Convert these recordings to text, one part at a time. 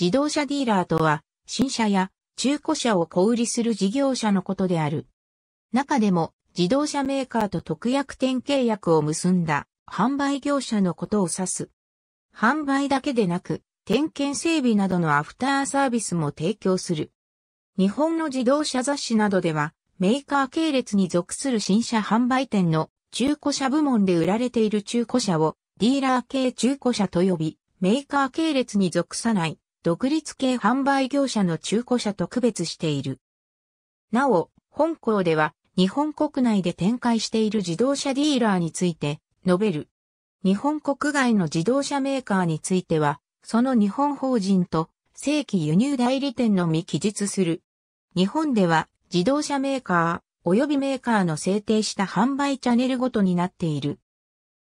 自動車ディーラーとは、新車や中古車を小売りする事業者のことである。中でも、自動車メーカーと特約店契約を結んだ販売業者のことを指す。販売だけでなく、点検整備などのアフターサービスも提供する。日本の自動車雑誌などでは、メーカー系列に属する新車販売店の中古車部門で売られている中古車をディーラー系中古車と呼び、メーカー系列に属さない独立系販売業者の中古車と区別している。なお、本校では日本国内で展開している自動車ディーラーについて述べる。日本国外の自動車メーカーについては、その日本法人と正規輸入代理店のみ記述する。日本では自動車メーカー及びメーカーの制定した販売チャンネルごとになっている。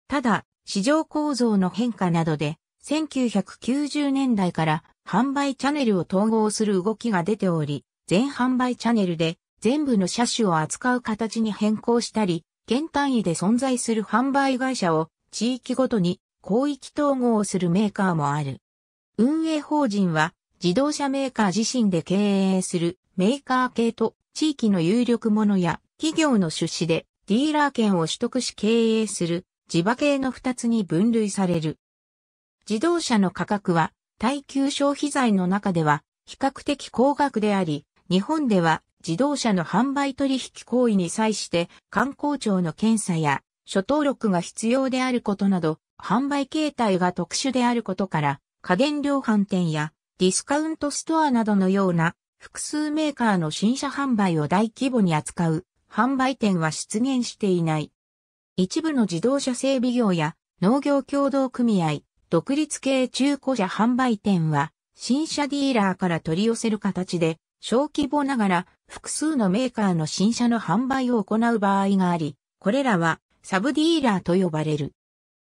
ただ、市場構造の変化などで、1990年代から販売チャネルを統合する動きが出ており、全販売チャネルで全部の車種を扱う形に変更したり、県単位で存在する販売会社を地域ごとに広域統合するメーカーもある。運営法人は自動車メーカー自身で経営するメーカー系と地域の有力者や企業の出資でディーラー権を取得し経営する地場系の2つに分類される。自動車の価格は耐久消費財の中では比較的高額であり、日本では自動車の販売取引行為に際して観光庁の検査や初登録が必要であることなど、販売形態が特殊であることから、家電量販店やディスカウントストアなどのような複数メーカーの新車販売を大規模に扱う販売店は出現していない。一部の自動車整備業や農業協同組合、独立系中古車販売店は、新車ディーラーから取り寄せる形で、小規模ながら複数のメーカーの新車の販売を行う場合があり、これらはサブディーラーと呼ばれる。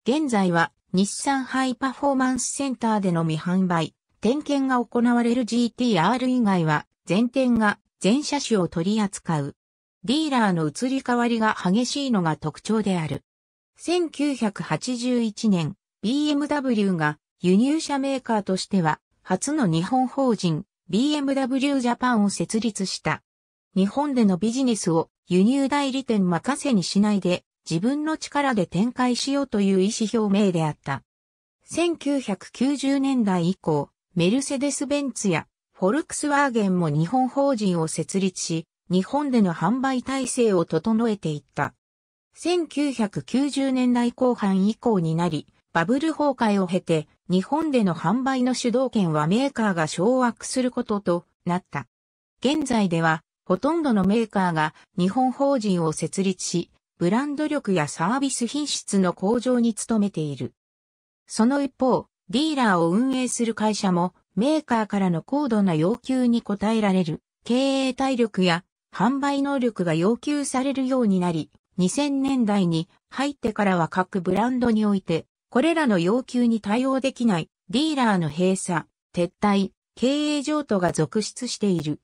現在は日産ハイパフォーマンスセンターでの未販売、点検が行われる GTR 以外は全店が全車種を取り扱う。ディーラーの移り変わりが激しいのが特徴である。1981年、BMW が輸入車メーカーとしては初の日本法人 BMW ジャパンを設立した。日本でのビジネスを輸入代理店任せにしないで自分の力で展開しようという意思表明であった。1990年代以降、メルセデス・ベンツやフォルクスワーゲンも日本法人を設立し、日本での販売体制を整えていった。1990年代後半以降になり、バブル崩壊を経て、日本での販売の主導権はメーカーが掌握することとなった。現在では、ほとんどのメーカーが日本法人を設立し、ブランド力やサービス品質の向上に努めている。その一方、ディーラーを運営する会社もメーカーからの高度な要求に応えられる経営体力や販売能力が要求されるようになり、2000年代に入ってからは各ブランドにおいてこれらの要求に対応できないディーラーの閉鎖、撤退、経営譲渡が続出している。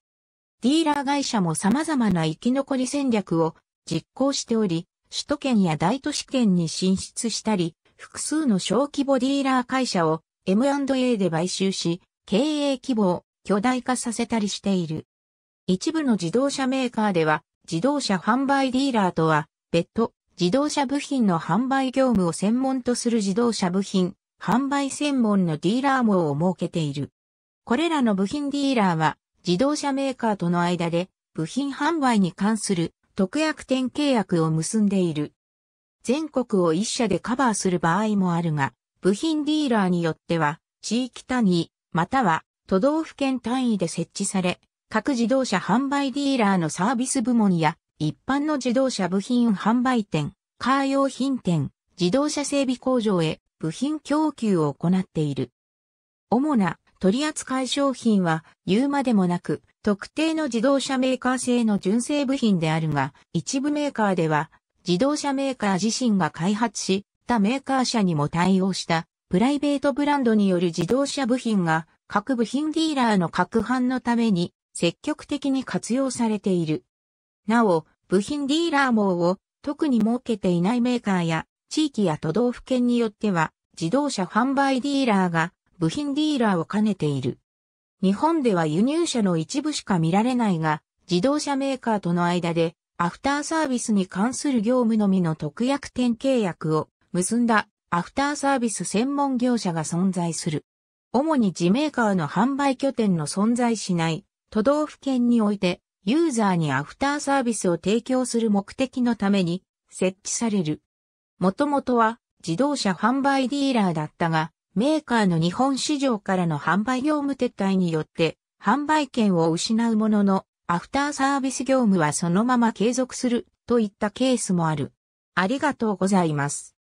ディーラー会社も様々な生き残り戦略を実行しており、首都圏や大都市圏に進出したり、複数の小規模ディーラー会社を M&A で買収し、経営規模を巨大化させたりしている。一部の自動車メーカーでは、自動車販売ディーラーとは別途自動車部品の販売業務を専門とする自動車部品、販売専門のディーラー網を設けている。これらの部品ディーラーは、自動車メーカーとの間で、部品販売に関する特約店契約を結んでいる。全国を一社でカバーする場合もあるが、部品ディーラーによっては、地域単位、または都道府県単位で設置され、各自動車販売ディーラーのサービス部門や一般の自動車部品販売店、カー用品店、自動車整備工場へ部品供給を行っている。主な取扱い商品は言うまでもなく特定の自動車メーカー製の純正部品であるが、一部メーカーでは自動車メーカー自身が開発し、他メーカー社にも対応したプライベートブランドによる自動車部品が各部品ディーラーの各販のために積極的に活用されている。なお、部品ディーラー網を特に設けていないメーカーや地域や都道府県によっては自動車販売ディーラーが部品ディーラーを兼ねている。日本では輸入車の一部しか見られないが、自動車メーカーとの間でアフターサービスに関する業務のみの特約店契約を結んだアフターサービス専門業者が存在する。主に自メーカーの販売拠点の存在しない都道府県においてユーザーにアフターサービスを提供する目的のために設置される。もともとは自動車販売ディーラーだったが、メーカーの日本市場からの販売業務撤退によって販売権を失うものの、アフターサービス業務はそのまま継続するといったケースもある。ありがとうございます。